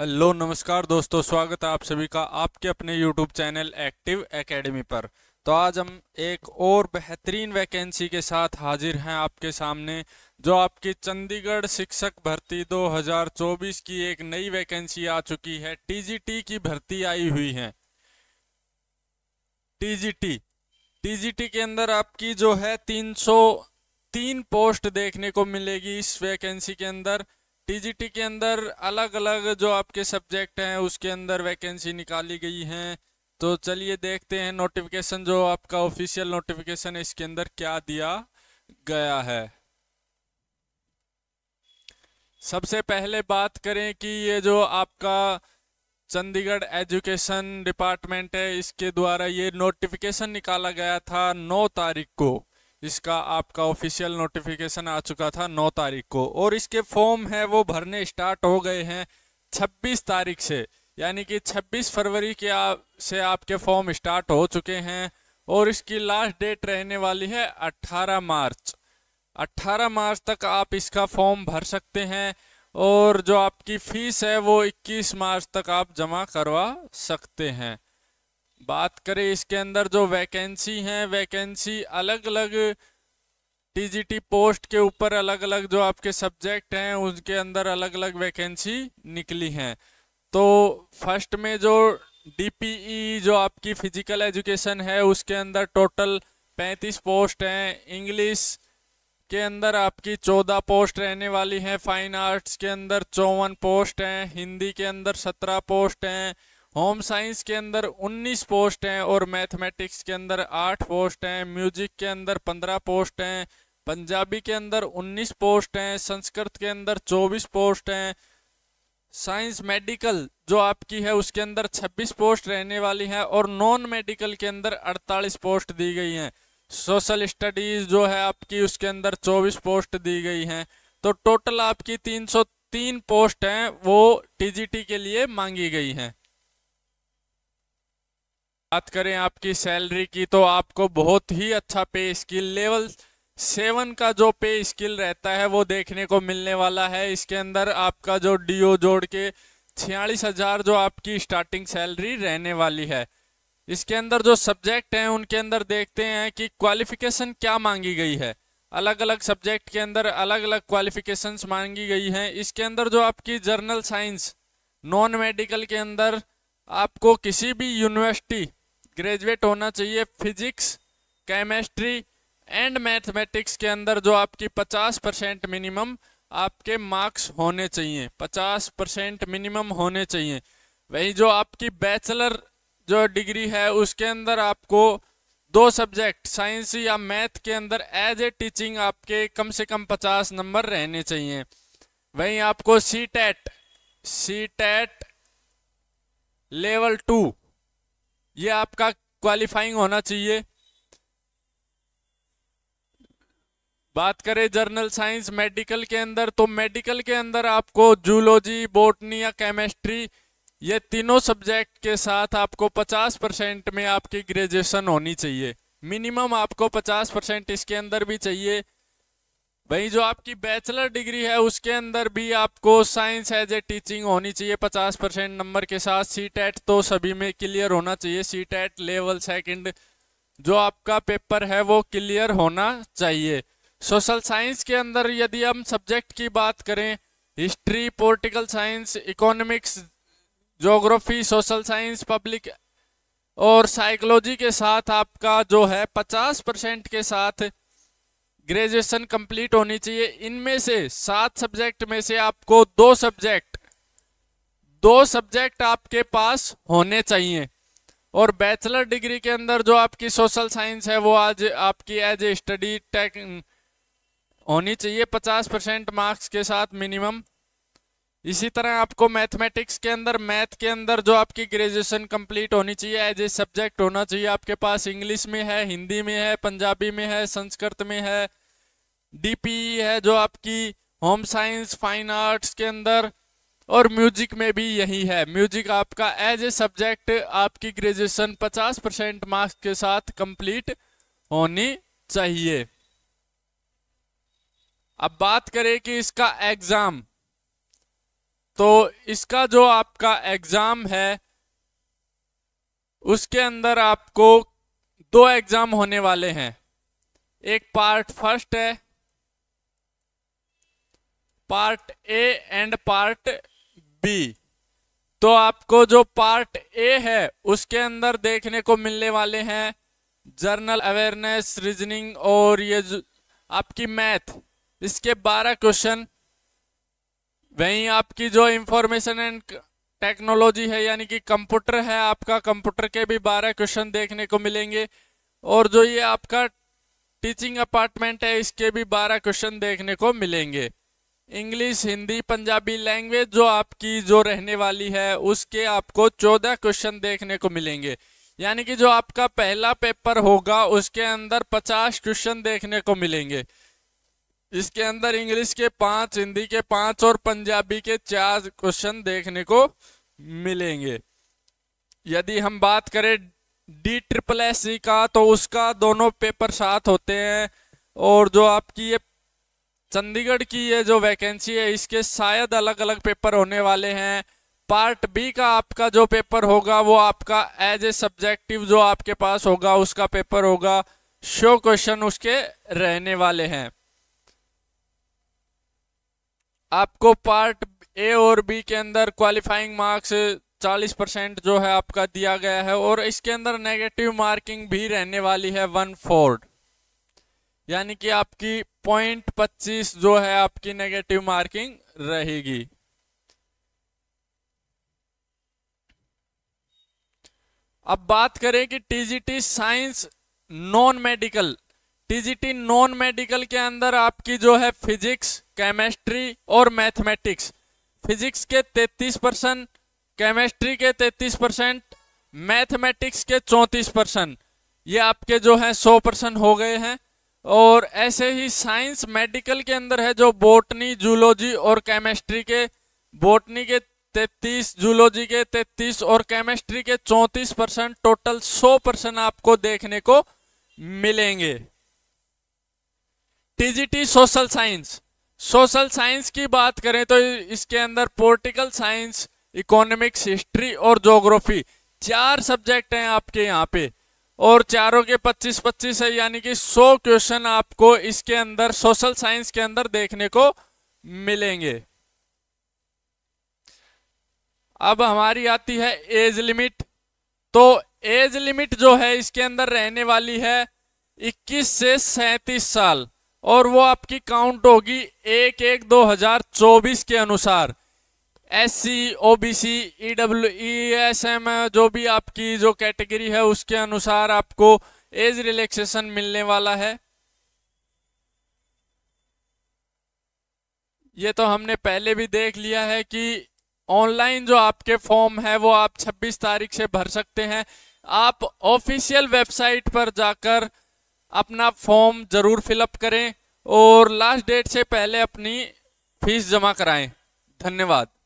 hello नमस्कार दोस्तों स्वागत है आप सभी का आपके अपने यूट्यूब चैनल एक्टिव एकेडमी पर तो आज हम एक और बेहतरीन वैकेंसी के साथ हाजिर हैं आपके सामने जो आपकी चंडीगढ़ शिक्षक भर्ती 2024 की एक नई वैकेंसी आ चुकी है टीजीटी की भर्ती आई हुई है टीजीटी टीजीटी के अंदर आपकी जो है 303 पोस्ट देखने को मिलेगी इस वैकेंसी के अंदर टीजीटी के अंदर अलग अलग जो आपके सब्जेक्ट हैं उसके अंदर वैकेंसी निकाली गई हैं तो चलिए देखते हैं नोटिफिकेशन जो आपका ऑफिशियल नोटिफिकेशन है इसके अंदर क्या दिया गया है सबसे पहले बात करें कि ये जो आपका चंडीगढ़ एजुकेशन डिपार्टमेंट है इसके द्वारा ये नोटिफिकेशन निकाला गया था 9 तारीख को इसका आपका ऑफिशियल नोटिफिकेशन आ चुका था नौ तारीख को और इसके फॉर्म है वो भरने स्टार्ट हो गए हैं छब्बीस तारीख से यानी कि छब्बीस फरवरी के आप से आपके फॉर्म स्टार्ट हो चुके हैं और इसकी लास्ट डेट रहने वाली है 18 मार्च 18 मार्च तक आप इसका फॉर्म भर सकते हैं और जो आपकी फीस है वो 21 मार्च तक आप जमा करवा सकते हैं बात करें इसके अंदर जो वैकेंसी हैं वैकेंसी अलग अलग टीजीटी पोस्ट के ऊपर अलग अलग जो आपके सब्जेक्ट हैं उनके अंदर अलग अलग वैकेंसी निकली हैं तो फर्स्ट में जो डी e जो आपकी फिजिकल एजुकेशन है उसके अंदर टोटल पैंतीस पोस्ट हैं इंग्लिश के अंदर आपकी चौदह पोस्ट रहने वाली हैं फाइन आर्ट्स के अंदर चौवन पोस्ट हैं हिंदी के अंदर सत्रह पोस्ट हैं होम साइंस के अंदर 19 पोस्ट हैं और मैथमेटिक्स के अंदर 8 पोस्ट हैं म्यूजिक के अंदर 15 पोस्ट हैं पंजाबी के अंदर 19 पोस्ट हैं संस्कृत के अंदर 24 पोस्ट हैं साइंस मेडिकल जो आपकी है उसके अंदर 26 पोस्ट रहने वाली है और नॉन मेडिकल के अंदर 48 पोस्ट दी गई हैं सोशल स्टडीज़ जो है आपकी उसके अंदर चौबीस पोस्ट दी गई हैं तो टोटल आपकी तीन पोस्ट हैं वो टी के लिए मांगी गई हैं बात करें आपकी सैलरी की तो आपको बहुत ही अच्छा पे स्किल लेवल सेवन का जो पे स्किल रहता है वो देखने को मिलने वाला है इसके अंदर आपका जो डीओ जोड़ के छियालीस हजार जो आपकी स्टार्टिंग सैलरी रहने वाली है इसके अंदर जो सब्जेक्ट हैं उनके अंदर देखते हैं कि क्वालिफिकेशन क्या मांगी गई है अलग अलग सब्जेक्ट के अंदर अलग अलग क्वालिफिकेशन मांगी गई हैं इसके अंदर जो आपकी जर्नल साइंस नॉन मेडिकल के अंदर आपको किसी भी यूनिवर्सिटी ग्रेजुएट होना चाहिए फिजिक्स केमेस्ट्री एंड मैथमेटिक्स के अंदर जो आपकी 50 परसेंट मिनिमम आपके मार्क्स होने चाहिए 50 परसेंट मिनिमम होने चाहिए वही जो आपकी बैचलर जो डिग्री है उसके अंदर आपको दो सब्जेक्ट साइंस या मैथ के अंदर एज ए टीचिंग आपके कम से कम 50 नंबर रहने चाहिए वहीं आपको C TET C TET level two ये आपका क्वालिफाइंग होना चाहिए बात करें जर्नल साइंस मेडिकल के अंदर तो मेडिकल के अंदर आपको जूलॉजी बोटनी या केमिस्ट्री ये तीनों सब्जेक्ट के साथ आपको 50 परसेंट में आपकी ग्रेजुएशन होनी चाहिए मिनिमम आपको 50 परसेंट इसके अंदर भी चाहिए वही जो आपकी बैचलर डिग्री है उसके अंदर भी आपको साइंस एज ए टीचिंग होनी चाहिए 50 परसेंट नंबर के साथ सी टेट तो सभी में क्लियर होना चाहिए सी टेट लेवल सेकंड जो आपका पेपर है वो क्लियर होना चाहिए सोशल साइंस के अंदर यदि हम सब्जेक्ट की बात करें history political science economics geography social science public और साइकोलॉजी के साथ आपका जो है पचास परसेंट के साथ ग्रेजुएशन कंप्लीट होनी चाहिए इनमें से सात सब्जेक्ट में से आपको दो सब्जेक्ट दो सब्जेक्ट आपके पास होने चाहिए और बैचलर डिग्री के अंदर जो आपकी सोशल साइंस है वो आज आपकी एज ए स्टडी टेक होनी चाहिए पचास परसेंट मार्क्स के साथ मिनिमम इसी तरह आपको मैथमेटिक्स के अंदर मैथ के अंदर जो आपकी ग्रेजुएशन कंप्लीट होनी चाहिए एज ए सब्जेक्ट होना चाहिए आपके पास इंग्लिश में है हिंदी में है पंजाबी में है संस्कृत में है डीपीई e है जो आपकी होम साइंस फाइन आर्ट्स के अंदर और म्यूजिक में भी यही है म्यूजिक आपका एज ए सब्जेक्ट आपकी ग्रेजुएशन 50 परसेंट मार्क्स के साथ कंप्लीट होनी चाहिए अब बात करें कि इसका एग्जाम तो इसका जो आपका एग्ज़ाम है उसके अंदर आपको दो एग्ज़ाम होने वाले हैं एक पार्ट फर्स्ट है part A and part B तो आपको जो पार्ट ए है उसके अंदर देखने को मिलने वाले हैं जर्नल अवेयरनेस रीजनिंग और ये आपकी मैथ इसके बारह क्वेश्चन वहीं आपकी जो इंफॉर्मेशन एंड टेक्नोलॉजी है यानी कि कंप्यूटर है आपका कंप्यूटर के भी बारह क्वेश्चन देखने को मिलेंगे और जो ये आपका टीचिंग अपार्टमेंट है इसके भी बारह क्वेश्चन देखने को मिलेंगे इंग्लिश हिंदी पंजाबी लैंग्वेज जो आपकी जो रहने वाली है उसके आपको चौदह क्वेश्चन देखने को मिलेंगे यानी कि जो आपका पहला पेपर होगा उसके अंदर पचास क्वेश्चन देखने को मिलेंगे इसके अंदर इंग्लिश के पांच हिंदी के पांच और पंजाबी के चार क्वेश्चन देखने को मिलेंगे यदि हम बात करें डी ट्रिपल एस सी का तो उसका दोनों पेपर साथ होते हैं और जो आपकी ये चंडीगढ़ की ये जो वैकेंसी है इसके शायद अलग अलग पेपर होने वाले हैं पार्ट बी का आपका जो पेपर होगा वो आपका एज ए सब्जेक्टिव जो आपके पास होगा उसका पेपर होगा शो क्वेश्चन उसके रहने वाले हैं आपको पार्ट ए और बी के अंदर क्वालिफाइंग मार्क्स 40 परसेंट जो है आपका दिया गया है और इसके अंदर नेगेटिव मार्किंग भी रहने वाली है वन फोर्ड यानी कि आपकी पॉइंट पच्चीस जो है आपकी नेगेटिव मार्किंग रहेगी अब बात करें कि TGT science non medical TGT non medical के अंदर आपकी जो है फिजिक्स केमेस्ट्री और मैथमेटिक्स फिजिक्स के 33 परसेंट केमेस्ट्री के 33 परसेंट मैथमेटिक्स के 34 परसेंट ये आपके जो है 100 परसेंट हो गए हैं और ऐसे ही साइंस मेडिकल के अंदर है जो बोटनी जूलॉजी और केमेस्ट्री के बोटनी के 33 जूलॉजी के 33 और केमेस्ट्री के 34 परसेंट टोटल 100 परसेंट आपको देखने को मिलेंगे TGT social science social science की बात करें तो इसके अंदर पोलिटिकल साइंस इकोनॉमिक्स हिस्ट्री और जोग्राफी चार सब्जेक्ट हैं आपके यहाँ पे और चारों के 25-25 है यानी कि 100 क्वेश्चन आपको इसके अंदर सोशल साइंस के अंदर देखने को मिलेंगे अब हमारी आती है एज लिमिट तो एज लिमिट जो है इसके अंदर रहने वाली है 21 से 37 साल और वो आपकी काउंट होगी एक एक दो हजार चौबीस के अनुसार S C O B C E W S E S M भी आपकी जो कैटेगरी है उसके अनुसार आपको एज रिलैक्सेशन मिलने वाला है ये तो हमने पहले भी देख लिया है कि ऑनलाइन जो आपके फॉर्म है वो आप 26 तारीख से भर सकते हैं आप ऑफिशियल वेबसाइट पर जाकर अपना फॉर्म ज़रूर फिलअप करें और लास्ट डेट से पहले अपनी फीस जमा कराएं धन्यवाद